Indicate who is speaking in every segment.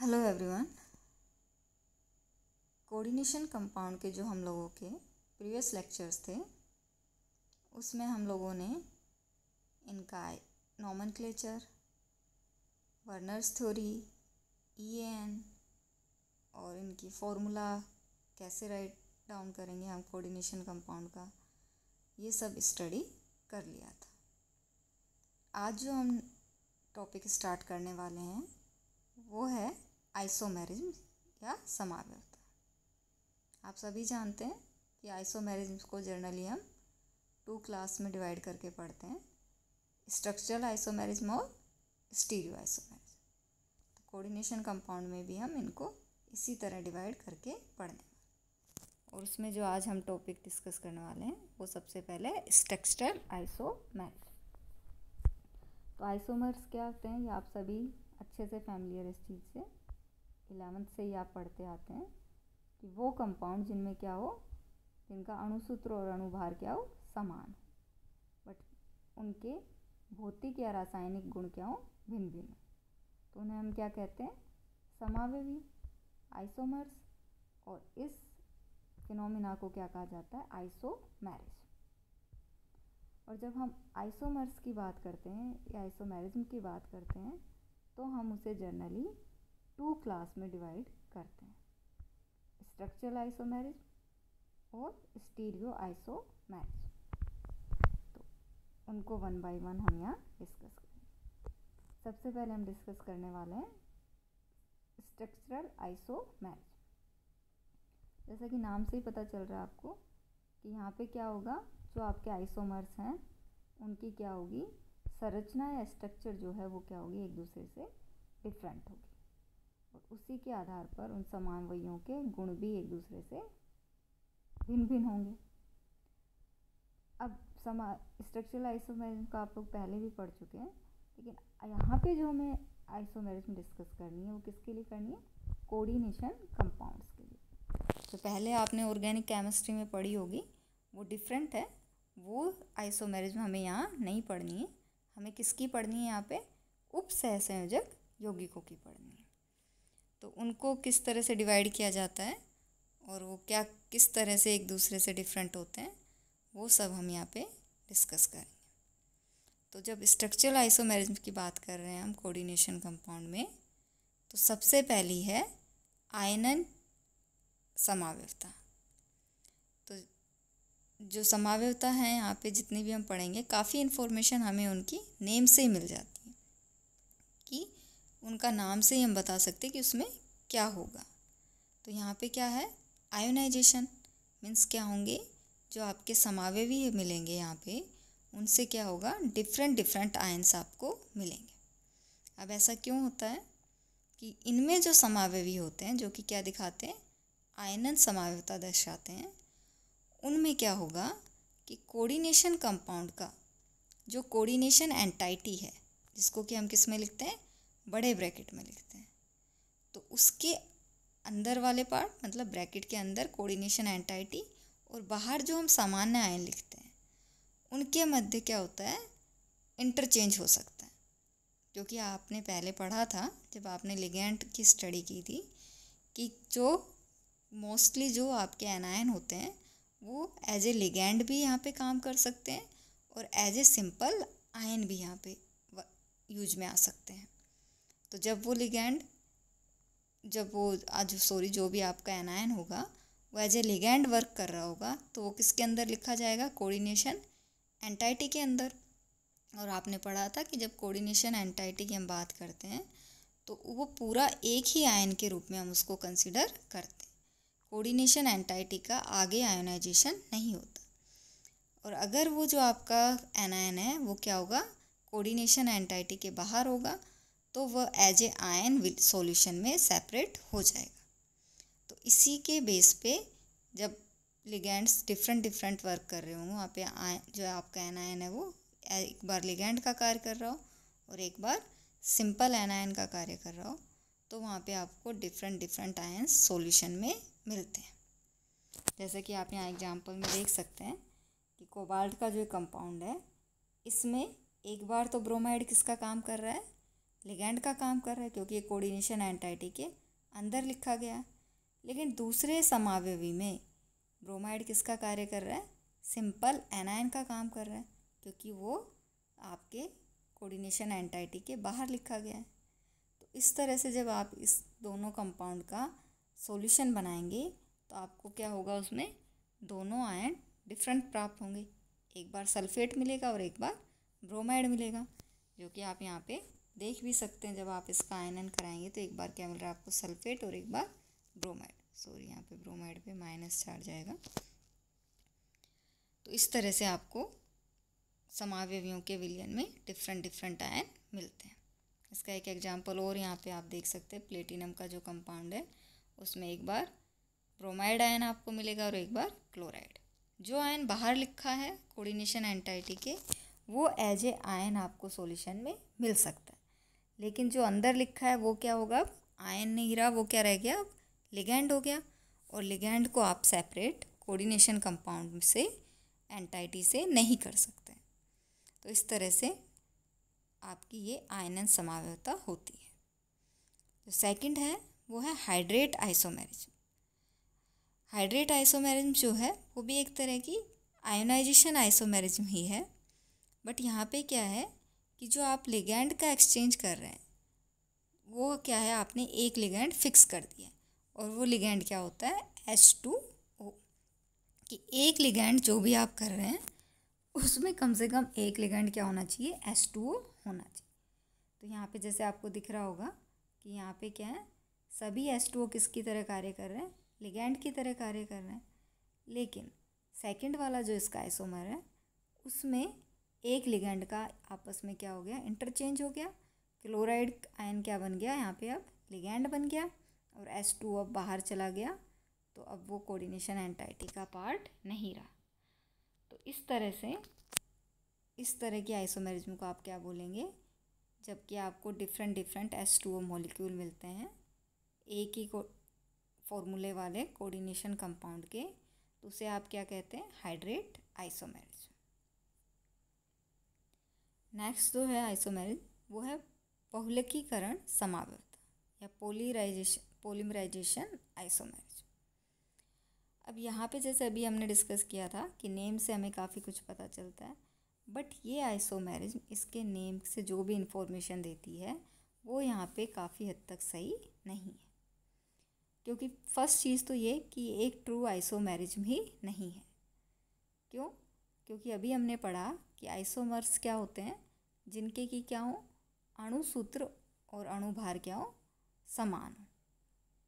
Speaker 1: hello everyone coordination compound के जो हम लोगों के प्रीवियस लेक्चर्स थे उसमें हम लोगों ने इनका nomenclature Werner's theory E N और इनकी फॉर्मूला कैसे राइट डाउन करेंगे हम कोऑर्डिनेशन कंपाउंड का ये सब स्टडी कर लिया था आज जो हम टॉपिक स्टार्ट करने वाले हैं आइसोमेरिज्म या समाव्यवस्था आप सभी जानते हैं कि आइसोमेरिज्म को जनरली हम टू क्लास में डिवाइड करके पढ़ते हैं स्ट्रक्चरल आइसोमेरिज्म और स्टीरियो आइसोमेरिज्म तो कोऑर्डिनेशन कंपाउंड में भी हम इनको इसी तरह डिवाइड करके पढ़ने और उसमें जो आज हम टॉपिक डिस्कस करने वाले हैं वो सबसे पहले स्ट्रक्चरल आइसोमेरिज तो आइसोमर्स क्या होते हैं ये आप सभी अच्छे से फैमिलियर इस चीज़ से इलेवंथ से ही आप पढ़ते आते हैं कि वो कंपाउंड जिनमें क्या हो जिनका अणुसूत्र और अणुभार क्या हो समान बट उनके भौतिक या रासायनिक गुण क्या हो भिन्न भिन्न तो उन्हें हम क्या कहते हैं समावेवी आइसोमर्स और इस फिनोमिना को क्या कहा जाता है आइसोमैरिज और जब हम आइसोमर्स की बात करते हैं या आइसोमैरिज्म की बात करते हैं तो हम उसे जर्नली टू क्लास में डिवाइड करते हैं स्ट्रक्चरल आइसोमेरिज और स्टीरियो आइसोमेरिज तो उनको वन बाय वन हम यहाँ डिस्कस करेंगे सबसे पहले हम डिस्कस करने वाले हैं स्ट्रक्चरल आइसोमेरिज जैसा कि नाम से ही पता चल रहा है आपको कि यहाँ पे क्या होगा जो आपके आइसोमर्स हैं उनकी क्या होगी संरचना या स्ट्रक्चर जो है वो क्या होगी एक दूसरे से डिफरेंट होगी और उसी के आधार पर उन समानवयों के गुण भी एक दूसरे से भिन्न भिन्न होंगे अब समा स्ट्रक्चरल आइसोमेरिज्म का आप लोग पहले भी पढ़ चुके हैं लेकिन यहाँ पे जो हमें आइसोमेरिज्म डिस्कस करनी है वो किसके लिए करनी है कोऑर्डिनेशन कंपाउंड्स के लिए तो पहले आपने ऑर्गेनिक केमिस्ट्री में पढ़ी होगी वो डिफरेंट है वो आइसोमेरिज्म हमें यहाँ नहीं पढ़नी है हमें किसकी पढ़नी है यहाँ पे उप सहसंयोजक यौगिकों की पढ़नी है तो उनको किस तरह से डिवाइड किया जाता है और वो क्या किस तरह से एक दूसरे से डिफरेंट होते हैं वो सब हम यहाँ पे डिस्कस करेंगे तो जब स्ट्रक्चरल आइसोमेरिज्म की बात कर रहे हैं हम कोऑर्डिनेशन कंपाउंड में तो सबसे पहली है आयनन समावयवता तो जो समावयवता है यहाँ पे जितनी भी हम पढ़ेंगे काफ़ी इन्फॉर्मेशन हमें उनकी नेम से ही मिल जाती है कि उनका नाम से ही हम बता सकते हैं कि उसमें क्या होगा तो यहाँ पे क्या है आयोनाइजेशन मीन्स क्या होंगे जो आपके समावे भी मिलेंगे यहाँ पे उनसे क्या होगा डिफरेंट डिफरेंट आयन्स आपको मिलेंगे अब ऐसा क्यों होता है कि इनमें जो समावयवी होते हैं जो कि क्या दिखाते हैं आयनन समावयता दर्शाते हैं उनमें क्या होगा कि कोऑर्डिनेशन कंपाउंड का जो कोऑर्डिनेशन एंटाइटी है जिसको कि हम किस में लिखते हैं बड़े ब्रैकेट में लिखते हैं तो उसके अंदर वाले पार्ट मतलब ब्रैकेट के अंदर कोऑर्डिनेशन एंटाइटी और बाहर जो हम सामान्य आयन लिखते हैं उनके मध्य क्या होता है इंटरचेंज हो सकता है क्योंकि आपने पहले पढ़ा था जब आपने लिगेंट की स्टडी की थी कि जो मोस्टली जो आपके एनायन होते हैं वो एज ए लिगेंड भी यहाँ पे काम कर सकते हैं और एज ए सिंपल आयन भी यहाँ पे यूज में आ सकते हैं तो जब वो लिगेंड जब वो आज सॉरी जो भी आपका एनायन होगा वो एज ए लिगेंड वर्क कर रहा होगा तो वो किसके अंदर लिखा जाएगा कोऑर्डिनेशन एंटाइटी के अंदर और आपने पढ़ा था कि जब कोऑर्डिनेशन एंटाइटी की हम बात करते हैं तो वो पूरा एक ही आयन के रूप में हम उसको कंसिडर करते हैं कोऑर्डिनेशन एंटाइटी का आगे आयोनाइजेशन नहीं होता और अगर वो जो आपका एनायन है वो क्या होगा कोऑर्डिनेशन एंटाइटी के बाहर होगा तो वह एज ए आयन सॉल्यूशन में सेपरेट हो जाएगा तो इसी के बेस पे जब लिगेंड्स डिफरेंट डिफरेंट वर्क कर रहे होंगे वहाँ पे आय जो आपका एनायन है वो एक बार लिगेंड का कार्य कर रहा हो और एक बार सिंपल एनायन का कार्य कर रहा हो तो वहाँ पे आपको डिफरेंट डिफरेंट आयन्स सॉल्यूशन में मिलते हैं जैसे कि आप यहाँ एग्जांपल में देख सकते हैं कि कोबाल्ट का जो कंपाउंड है इसमें एक बार तो ब्रोमाइड किसका काम कर रहा है लिगेंड का काम कर रहा है क्योंकि ये कोऑर्डिनेशन एंटाइटी के अंदर लिखा गया लेकिन दूसरे समावयवी में ब्रोमाइड किसका कार्य कर रहा है सिंपल एनायन का काम कर रहा है क्योंकि वो आपके कोऑर्डिनेशन एंटाइटी के बाहर लिखा गया है तो इस तरह से जब आप इस दोनों कंपाउंड का सॉल्यूशन बनाएंगे तो आपको क्या होगा उसमें दोनों आयन डिफरेंट प्राप्त होंगे एक बार सल्फेट मिलेगा और एक बार ब्रोमाइड मिलेगा जो कि आप यहाँ पे देख भी सकते हैं जब आप इसका आयनन कराएंगे तो एक बार क्या मिल रहा है आपको सल्फेट और एक बार ब्रोमाइड सॉरी यहाँ पे ब्रोमाइड पे माइनस चार्ज आएगा तो इस तरह से आपको समावयवियों के विलियन में डिफरेंट डिफरेंट आयन मिलते हैं इसका एक एग्जाम्पल और यहाँ पे आप देख सकते हैं प्लेटिनम का जो कंपाउंड है उसमें एक बार ब्रोमाइड आयन आपको मिलेगा और एक बार क्लोराइड जो आयन बाहर लिखा है कोऑर्डिनेशन एंटाइटी के वो एज ए आयन आपको सॉल्यूशन में मिल सकता है लेकिन जो अंदर लिखा है वो क्या होगा अब आयन नहीं रहा वो क्या रह गया अब लिगेंड हो गया और लिगेंड को आप सेपरेट कोऑर्डिनेशन कंपाउंड से एंटाइटी से नहीं कर सकते तो इस तरह से आपकी ये आयनन समावयता होती है जो सेकंड है वो है हाइड्रेट आइसोमेरिज्म हाइड्रेट आइसोमेरिज्म जो है वो भी एक तरह की आयोनाइजेशन आइसोमेरिज्म ही है बट यहाँ पे क्या है कि जो आप लिगेंड का एक्सचेंज कर रहे हैं वो क्या है आपने एक लिगेंड फिक्स कर दिया और वो लिगेंड क्या होता है एच टू ओ कि एक लिगेंड जो भी आप कर रहे हैं उसमें कम से कम एक लिगेंड क्या होना चाहिए एच टू ओ होना चाहिए तो यहाँ पे जैसे आपको दिख रहा होगा कि यहाँ पे क्या है सभी एस टू ओ किसकी तरह कार्य कर रहे हैं लिगेंड की तरह कार्य कर रहे हैं लेकिन सेकंड वाला जो इसका आइसोमर है उसमें एक लिगेंड का आपस में क्या हो गया इंटरचेंज हो गया क्लोराइड आयन क्या बन गया यहाँ पे अब लिगेंड बन गया और एस टू अब बाहर चला गया तो अब वो कोऑर्डिनेशन एंटाइटी का पार्ट नहीं रहा तो इस तरह से इस तरह के आइसोमेरिज्म को आप क्या बोलेंगे जबकि आपको different different S two O molecule मिलते हैं एक ही को फॉर्मूले वाले कोऑर्डिनेशन कंपाउंड के तो उसे आप क्या कहते हैं हाइड्रेट आइसोमेरिज्म नेक्स्ट जो है आइसोमेरिज वो है बहुलकीकरण समावृत या पोलीराइजेशन पोलिमराइजेशन आइसोमेरिज अब यहाँ पे जैसे अभी हमने डिस्कस किया था कि नेम से हमें काफ़ी कुछ पता चलता है बट ये आइसोमेरिज इसके नेम से जो भी इंफॉर्मेशन देती है वो यहाँ पे काफ़ी हद तक सही नहीं है क्योंकि फर्स्ट चीज़ तो ये कि एक ट्रू आइसोमेरिज भी नहीं है क्यों क्योंकि अभी हमने पढ़ा कि आइसोमर्स क्या होते हैं जिनके कि क्या हों अणुसूत्र और अणुभार क्या हो समान हो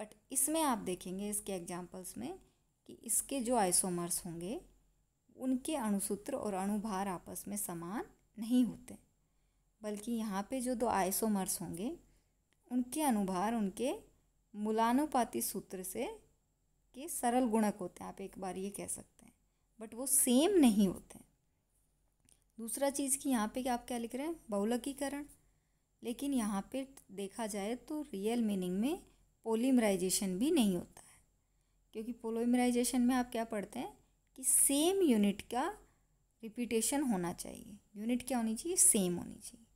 Speaker 1: बट इसमें आप देखेंगे इसके एग्जाम्पल्स में कि इसके जो आइसोमर्स होंगे उनके अणुसूत्र और अणुभार आपस में समान नहीं होते बल्कि यहाँ पे जो दो आइसोमर्स होंगे उनके अनुभार उनके मूलानुपाती सूत्र से के सरल गुणक होते हैं आप एक बार ये कह सकते बट वो सेम नहीं होते दूसरा चीज़ कि यहाँ पे कि आप क्या लिख रहे हैं बहुलकीकरण लेकिन यहाँ पे देखा जाए तो रियल मीनिंग में पोलीमराइजेशन भी नहीं होता है क्योंकि पोलीमराइजेशन में आप क्या पढ़ते हैं कि सेम यूनिट का रिपीटेशन होना चाहिए यूनिट क्या होनी चाहिए सेम होनी चाहिए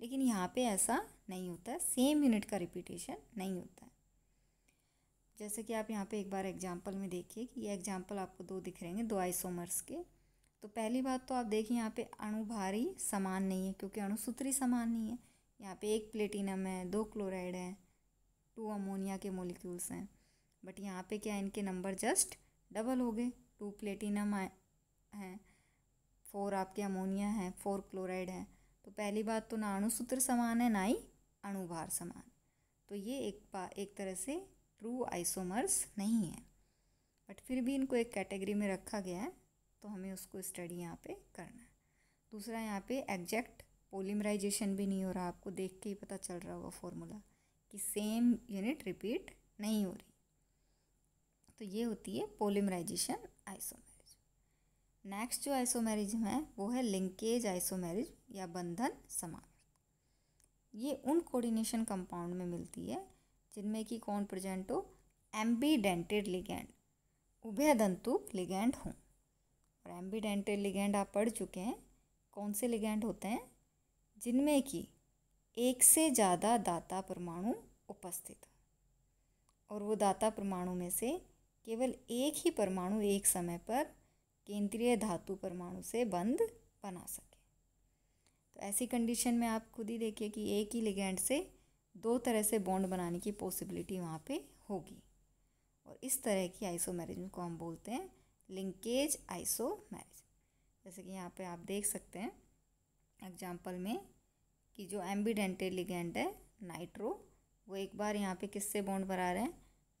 Speaker 1: लेकिन यहाँ पे ऐसा नहीं होता है सेम यूनिट का रिपीटेशन नहीं होता है जैसे कि आप यहाँ पे एक बार एग्जांपल में देखिए कि ये एग्जांपल आपको दो दिख रहे हैं दो आइसोमर्स के तो पहली बात तो आप देखिए यहाँ पे अणु भारी समान नहीं है क्योंकि अणुसूत्री समान नहीं है यहाँ पे एक प्लेटिनम है दो क्लोराइड है टू अमोनिया के मोलिक्यूल्स हैं बट यहाँ पे क्या इनके नंबर जस्ट डबल हो गए टू प्लेटिनम हैं फोर आपके अमोनिया हैं फोर क्लोराइड हैं तो पहली बात तो ना अणुसूत्र समान है ना ही अणुभार समान तो ये एक एक तरह से ट्रू आइसोमर्स नहीं हैं बट फिर भी इनको एक कैटेगरी में रखा गया है तो हमें उसको स्टडी यहाँ पे करना है दूसरा यहाँ पे एग्जैक्ट पोलिमराइजेशन भी नहीं हो रहा आपको देख के ही पता चल रहा होगा फॉर्मूला कि सेम यूनिट रिपीट नहीं हो रही तो ये होती है पोलिमराइजेशन आइसोमेरिज नेक्स्ट जो आइसोमैरिज है वो है लिंकेज आइसोमेरिज या बंधन समान ये उन कोऑर्डिनेशन कंपाउंड में मिलती है जिनमें कि कौन प्रेजेंट हो एम्बीडेंटेड लिगेंड दंतु लिगेंड हों और एम्बीडेंटेड लिगेंड आप पढ़ चुके हैं कौन से लिगेंड होते हैं जिनमें कि एक से ज़्यादा दाता परमाणु उपस्थित हो और वो दाता परमाणु में से केवल एक ही परमाणु एक समय पर केंद्रीय धातु परमाणु से बंद बना सके तो ऐसी कंडीशन में आप खुद ही देखिए कि एक ही लिगेंड से दो तरह से बॉन्ड बनाने की पॉसिबिलिटी वहाँ पे होगी और इस तरह की आइसो मैरिज को हम बोलते हैं लिंकेज आइसो मैरिज जैसे कि यहाँ पे आप देख सकते हैं एग्जाम्पल में कि जो एम्बीडेंटेड लिगेंड है नाइट्रो वो एक बार यहाँ पे किससे बॉन्ड बना रहे हैं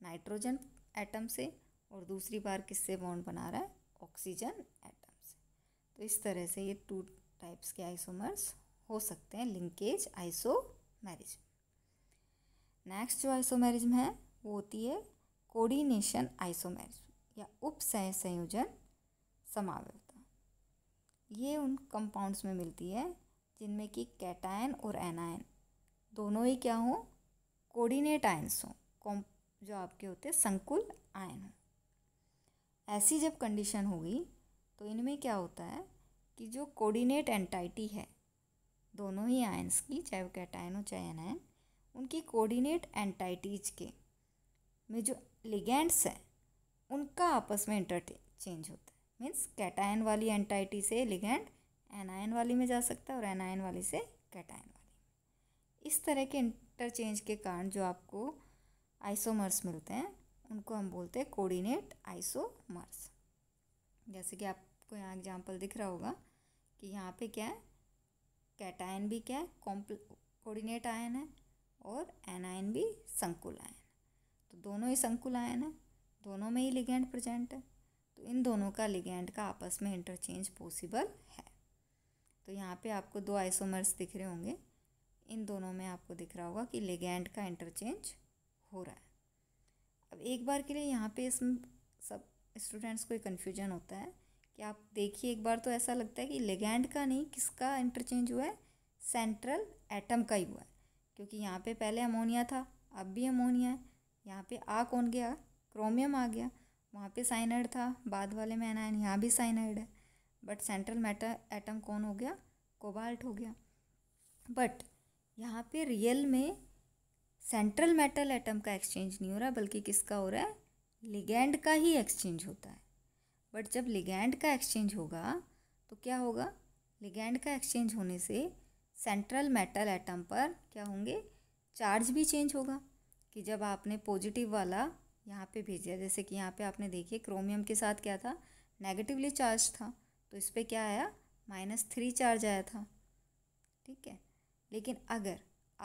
Speaker 1: नाइट्रोजन एटम से और दूसरी बार किससे बॉन्ड बना रहा है ऑक्सीजन एटम से तो इस तरह से ये टू टाइप्स के आइसोमर्स हो सकते हैं लिंकेज आइसो मैरिज नेक्स्ट जो आइसोमेरिज्म है वो होती है कोऑर्डिनेशन आइसोमेरिज्म या उपसह संयोजन समावयवता ये उन कंपाउंड्स में मिलती है जिनमें कि कैटायन और एनायन दोनों ही क्या हों कोऑर्डिनेट आयन्स हों कॉम जो आपके होते हैं संकुल आयन हों ऐसी जब कंडीशन होगी तो इनमें क्या होता है कि जो कोऑर्डिनेट एंटाइटी है दोनों ही आयन्स की चाहे वो कैटायन हो चाहे एनायन उनकी कोऑर्डिनेट एंटाइटीज के में जो लिगेंड्स हैं उनका आपस में इंटरचेंज होता है मीन्स कैटायन वाली एंटाइटी से लिगेंड एनायन वाली में जा सकता है और एनायन वाली से कैटायन वाली इस तरह के इंटरचेंज के कारण जो आपको आइसोमर्स मिलते हैं उनको हम बोलते हैं कोऑर्डिनेट आइसोमर्स जैसे कि आपको यहाँ एग्जांपल दिख रहा होगा कि यहाँ पे क्या है कैटायन भी क्या है कॉम्प्ल कोऑर्डिनेट आयन है और एनायन भी संकुल आयन तो दोनों ही संकुल आयन है दोनों में ही लिगेंड प्रेजेंट है तो इन दोनों का लिगेंड का आपस में इंटरचेंज पॉसिबल है तो यहाँ पे आपको दो आइसोमर्स दिख रहे होंगे इन दोनों में आपको दिख रहा होगा कि लिगेंड का इंटरचेंज हो रहा है अब एक बार के लिए यहाँ पे इसमें सब स्टूडेंट्स को कन्फ्यूजन होता है कि आप देखिए एक बार तो ऐसा लगता है कि लेगेंड का नहीं किसका इंटरचेंज हुआ है सेंट्रल एटम का ही हुआ है क्योंकि यहाँ पे पहले अमोनिया था अब भी अमोनिया है यहाँ पे आ कौन गया क्रोमियम आ गया वहाँ पे साइनाइड था बाद वाले में एनायन यहाँ भी साइनाइड है बट सेंट्रल मेटर एटम कौन हो गया कोबाल्ट हो गया बट यहाँ पे रियल में सेंट्रल मेटल एटम का एक्सचेंज नहीं हो रहा बल्कि किसका हो रहा है लिगेंड का ही एक्सचेंज होता है बट जब लिगेंड का एक्सचेंज होगा तो क्या होगा लिगेंड का एक्सचेंज होने से सेंट्रल मेटल एटम पर क्या होंगे चार्ज भी चेंज होगा कि जब आपने पॉजिटिव वाला यहाँ पे भेजा जैसे कि यहाँ पे आपने देखिए क्रोमियम के साथ क्या था नेगेटिवली चार्ज था तो इस पर क्या आया माइनस थ्री चार्ज आया था ठीक है लेकिन अगर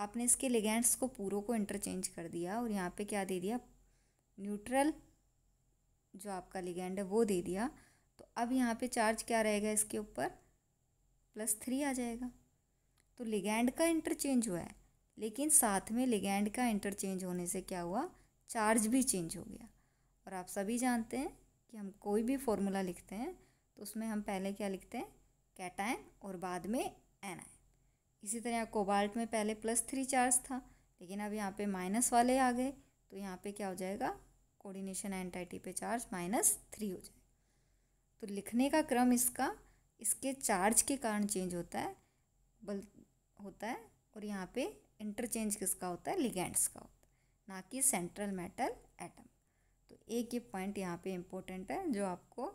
Speaker 1: आपने इसके लिगेंड्स को पूरों को इंटरचेंज कर दिया और यहाँ पे क्या दे दिया न्यूट्रल जो आपका लिगेंड है वो दे दिया तो अब यहाँ पे चार्ज क्या रहेगा इसके ऊपर प्लस थ्री आ जाएगा तो लिगैंड का इंटरचेंज हुआ है लेकिन साथ में लिगैंड का इंटरचेंज होने से क्या हुआ चार्ज भी चेंज हो गया और आप सभी जानते हैं कि हम कोई भी फॉर्मूला लिखते हैं तो उसमें हम पहले क्या लिखते हैं कैटाइन और बाद में एनायन इसी तरह कोबाल्ट में पहले प्लस थ्री चार्ज था लेकिन अब यहाँ पे माइनस वाले आ गए तो यहाँ पे क्या हो जाएगा कोऑर्डिनेशन एंटाइटी पे चार्ज माइनस थ्री हो जाएगा तो लिखने का क्रम इसका इसके चार्ज के कारण चेंज होता है बल होता है और यहाँ पे इंटरचेंज किसका होता है लिगेंड्स का होता है ना कि सेंट्रल मेटल एटम तो एक ये पॉइंट यहाँ पे इम्पोर्टेंट है जो आपको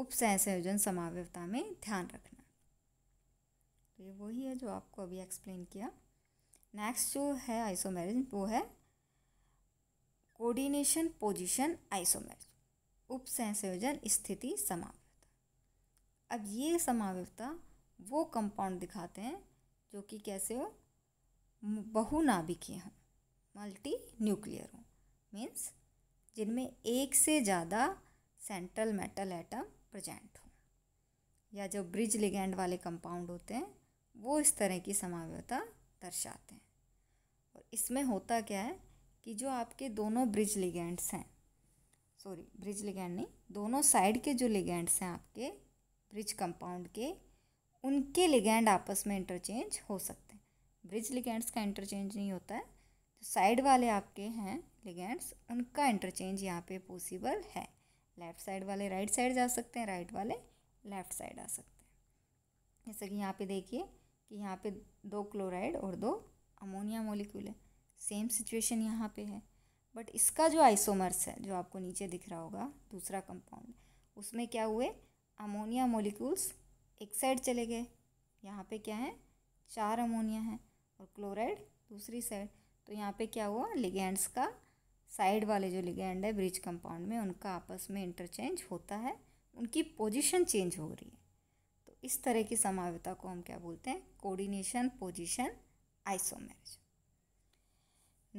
Speaker 1: उप संयोजन समावयवता में ध्यान रखना तो ये वही है जो आपको अभी एक्सप्लेन किया नेक्स्ट जो है आइसोमेरिज वो है कोऑर्डिनेशन पोजीशन आइसोमेरिज उपसह संयोजन स्थिति समावयवता अब ये समावयवता वो कंपाउंड दिखाते हैं जो कि कैसे हो बहु नाभिकीय हों मल्टी न्यूक्लियर हों मीन्स जिनमें एक से ज़्यादा सेंट्रल मेटल एटम प्रजेंट हों या जो ब्रिज लिगेंड वाले कंपाउंड होते हैं वो इस तरह की समाव्यता दर्शाते हैं और इसमें होता क्या है कि जो आपके दोनों ब्रिज लिगेंड्स हैं सॉरी ब्रिज लिगेंड नहीं दोनों साइड के जो लिगेंड्स हैं आपके ब्रिज कंपाउंड के उनके लिगेंड आपस में इंटरचेंज हो सकते हैं ब्रिज लिगेंड्स का इंटरचेंज नहीं होता है जो साइड वाले आपके हैं लिगेंड्स उनका इंटरचेंज यहाँ पे पॉसिबल है लेफ़्ट साइड वाले राइट साइड जा सकते हैं राइट वाले लेफ़्ट साइड आ सकते हैं जैसे कि यहाँ पे देखिए कि यहाँ पे दो क्लोराइड और दो अमोनिया मोलिक्यूल है सेम सिचुएशन यहाँ पे है बट इसका जो आइसोमर्स है जो आपको नीचे दिख रहा होगा दूसरा कंपाउंड उसमें क्या हुए अमोनिया मोलिक्यूल्स एक साइड चले गए यहाँ पे क्या है चार अमोनिया है और क्लोराइड दूसरी साइड तो यहाँ पे क्या हुआ लिगेंड्स का साइड वाले जो लिगेंड है ब्रिज कंपाउंड में उनका आपस में इंटरचेंज होता है उनकी पोजीशन चेंज हो रही है तो इस तरह की समावता को हम क्या बोलते हैं कोऑर्डिनेशन पोजीशन आइसोमैरिज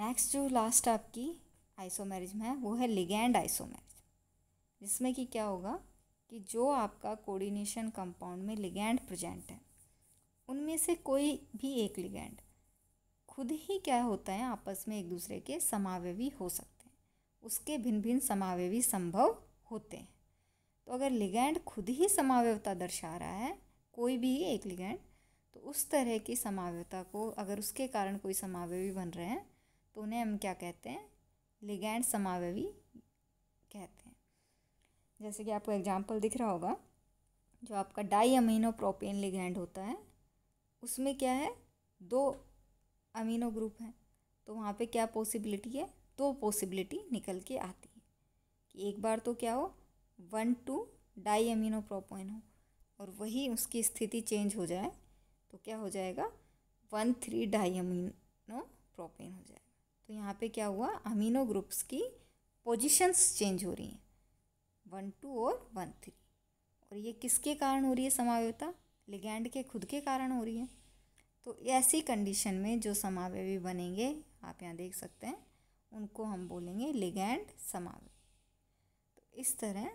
Speaker 1: नेक्स्ट जो लास्ट आपकी आइसोमैरिज में है वो है लिगेंड आइसोमैरिज जिसमें कि क्या होगा कि जो आपका कोऑर्डिनेशन कंपाउंड में लिगैंड प्रेजेंट है उनमें से कोई भी एक लिगैंड खुद ही क्या होता है आपस में एक दूसरे के समावयवी हो सकते हैं उसके भिन्न भिन्न समावयवी संभव होते हैं तो अगर लिगैंड खुद ही समावयवता दर्शा रहा है कोई भी एक लिगैंड तो उस तरह की समावयवता को अगर उसके कारण कोई समावयवी बन रहे हैं तो उन्हें हम क्या कहते हैं लिगैंड समावयवी कहते हैं जैसे कि आपको एग्जाम्पल दिख रहा होगा जो आपका डाई अमीनो प्रोपेन लिगैंड होता है उसमें क्या है दो अमीनो ग्रुप हैं तो वहाँ पे क्या पॉसिबिलिटी है दो पॉसिबिलिटी निकल के आती है कि एक बार तो क्या हो one two di amino propane हो और वही उसकी स्थिति चेंज हो जाए तो क्या हो जाएगा one three di amino propane हो जाएगा तो यहाँ पे क्या हुआ अमीनो ग्रुप्स की पोजीशंस चेंज हो रही हैं वन टू और वन थ्री और ये किसके कारण हो रही है समावयवता लिगैंड के खुद के कारण हो रही है तो ऐसी कंडीशन में जो समावयवी बनेंगे आप यहाँ देख सकते हैं उनको हम बोलेंगे लिगैंड समावय तो इस तरह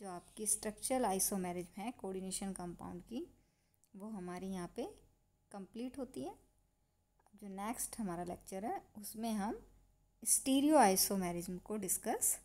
Speaker 1: जो आपकी स्ट्रक्चरल आइसोमेरिज है कोऑर्डिनेशन कंपाउंड की वो हमारे यहाँ पे कंप्लीट होती है जो नेक्स्ट हमारा लेक्चर है उसमें हम स्टीरियो आइसोमेरिज्म को डिस्कस